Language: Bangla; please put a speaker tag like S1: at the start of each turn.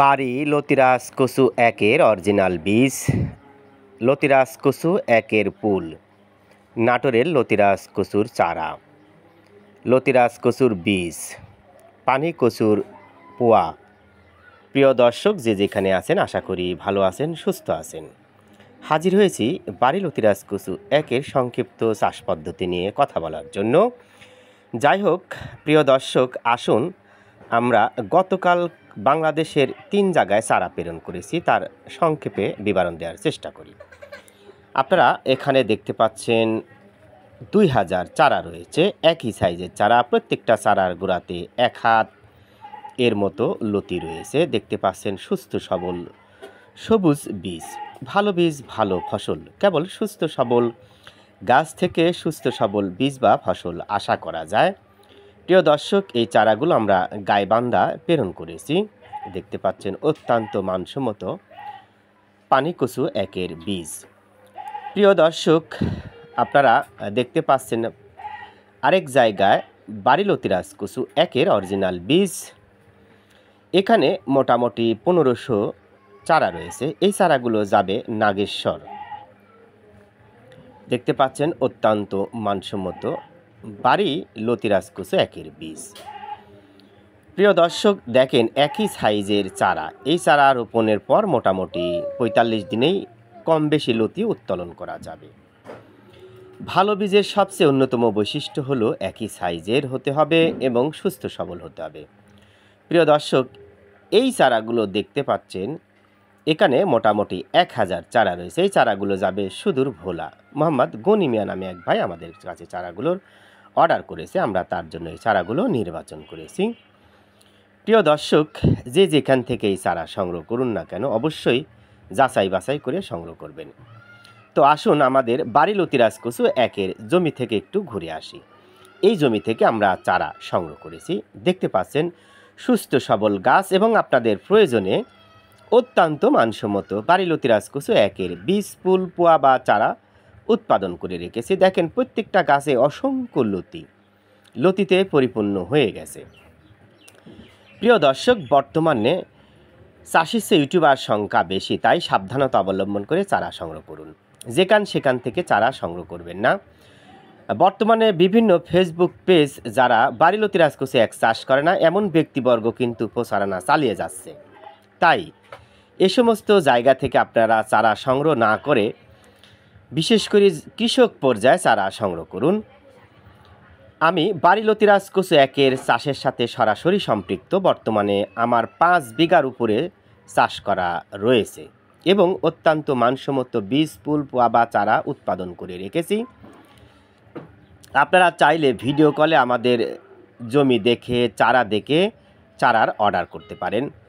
S1: বাড়ি লতিরাজ কসু একের অরিজিনাল বীজ লতিরাজ কসু একের পুল নাটোরের লতিরাজ কসুর চারা লতিরাজ কসুর বীজ পানি কচুর পোয়া প্রিয় দর্শক যে যেখানে আছেন আশা করি ভালো আছেন সুস্থ আছেন হাজির হয়েছি বাড়ি লতিরাজ কসু একের সংক্ষিপ্ত চাষ পদ্ধতি নিয়ে কথা বলার জন্য যাই হোক প্রিয় দর্শক আসুন আমরা গতকাল বাংলাদেশের তিন জায়গায় চারা প্রেরণ করেছি তার সংক্ষেপে বিবরণ দেওয়ার চেষ্টা করি আপনারা এখানে দেখতে পাচ্ছেন দুই হাজার চারা রয়েছে একই সাইজের চারা প্রত্যেকটা চারার গোড়াতে এক হাত এর মতো লতি রয়েছে দেখতে পাচ্ছেন সুস্থ সবল সবুজ বীজ ভালো বীজ ভালো ফসল কেবল সুস্থ সবল গাছ থেকে সুস্থ সবল বীজ বা ফসল আশা করা যায় প্রিয় দর্শক এই চারাগুলো আমরা গাইবান্ধা প্রেরণ করেছি দেখতে পাচ্ছেন অত্যন্ত মানসম্মত পানিকচু একের বীজ প্রিয় দর্শক আপনারা দেখতে পাচ্ছেন আরেক জায়গায় বাড়িলতিরাজ কুসু একের অরিজিনাল বীজ এখানে মোটামুটি পনেরোশো চারা রয়েছে এই চারাগুলো যাবে নাগেশ্বর দেখতে পাচ্ছেন অত্যন্ত মানসম্মত বাড়ি লতিরাজ একের বীজ প্রিয় দর্শক দেখেন একই সাইজের চারা এই চারা রোপণের পর মোটামুটি পঁয়তাল্লিশ দিনেই কম বেশি লতি উত্তোলন করা যাবে ভালো বীজের সবচেয়ে অন্যতম বৈশিষ্ট্য হলো একই সাইজের হতে হবে এবং সুস্থ সবল হতে হবে প্রিয় দর্শক এই চারাগুলো দেখতে পাচ্ছেন এখানে মোটামুটি এক হাজার চারা রয়েছে এই চারাগুলো যাবে সুদূর ভোলা মোহাম্মদ গনিমিয়া নামে এক ভাই আমাদের কাছে চারাগুলোর অর্ডার করেছে আমরা তার জন্য এই চারাগুলো নির্বাচন করেছি প্রিয় দর্শক যে যেখান থেকে এই চারা সংগ্রহ করুন না কেন অবশ্যই যাচাই বাছাই করে সংগ্রহ করবেন তো আসুন আমাদের বাড়ি লতিরাজ কচু একের জমি থেকে একটু ঘুরে আসি এই জমি থেকে আমরা চারা সংগ্রহ করেছি দেখতে পাচ্ছেন সুস্থ সবল গাছ এবং আপনাদের প্রয়োজনে অত্যন্ত মানসম্মত বাড়ি লতিরাজ কচু একের বীজ ফুল পোয়া বা চারা উৎপাদন করে রেখেছে দেখেন প্রত্যেকটা গাছে অসংখ্য লতি লতিতে পরিপূর্ণ হয়ে গেছে প্রিয় দর্শক বর্তমানে চাষির চেয়ে ইউটিউবার সংখ্যা বেশি তাই সাবধানতা অবলম্বন করে চারা সংগ্রহ করুন যেখান সেখান থেকে চারা সংগ্রহ করবেন না বর্তমানে বিভিন্ন ফেসবুক পেজ যারা বাড়িলতি রাজকোষে এক চাষ করে না এমন ব্যক্তিবর্গ কিন্তু প্রচারণা চালিয়ে যাচ্ছে তাই এ সমস্ত জায়গা থেকে আপনারা চারা সংগ্রহ না করে বিশেষ করে কৃষক পর্যায়ে চারা সংগ্রহ করুন আমি বাড়িলতিরাজ কচু একের চাষের সাথে সরাসরি সম্পৃক্ত বর্তমানে আমার পাঁচ বিঘার উপরে চাষ করা রয়েছে এবং অত্যন্ত মানসম্মত বীজ ফুল পোয়া বা চারা উৎপাদন করে রেখেছি আপনারা চাইলে ভিডিও কলে আমাদের জমি দেখে চারা দেখে চারার অর্ডার করতে পারেন